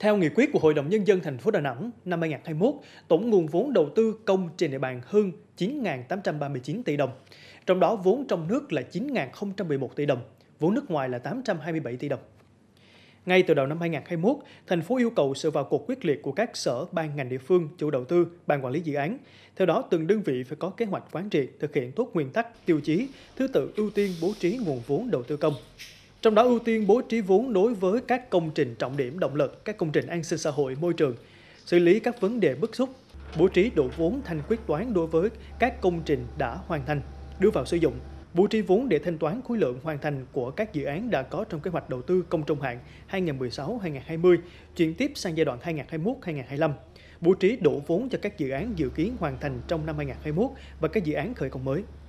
Theo nghị quyết của Hội đồng Nhân dân thành phố Đà Nẵng năm 2021, tổng nguồn vốn đầu tư công trên địa bàn hơn 9.839 tỷ đồng. Trong đó vốn trong nước là 9.011 tỷ đồng, vốn nước ngoài là 827 tỷ đồng. Ngay từ đầu năm 2021, thành phố yêu cầu sự vào cuộc quyết liệt của các sở, ban ngành địa phương, chủ đầu tư, ban quản lý dự án. Theo đó, từng đơn vị phải có kế hoạch quán triệt, thực hiện tốt nguyên tắc, tiêu chí, thứ tự ưu tiên bố trí nguồn vốn đầu tư công trong đó ưu tiên bố trí vốn đối với các công trình trọng điểm động lực, các công trình an sinh xã hội, môi trường, xử lý các vấn đề bức xúc, bố trí độ vốn thanh quyết toán đối với các công trình đã hoàn thành, đưa vào sử dụng, bố trí vốn để thanh toán khối lượng hoàn thành của các dự án đã có trong kế hoạch đầu tư công trung hạn 2016-2020, chuyển tiếp sang giai đoạn 2021-2025 bố trí đủ vốn cho các dự án dự kiến hoàn thành trong năm 2021 và các dự án khởi công mới.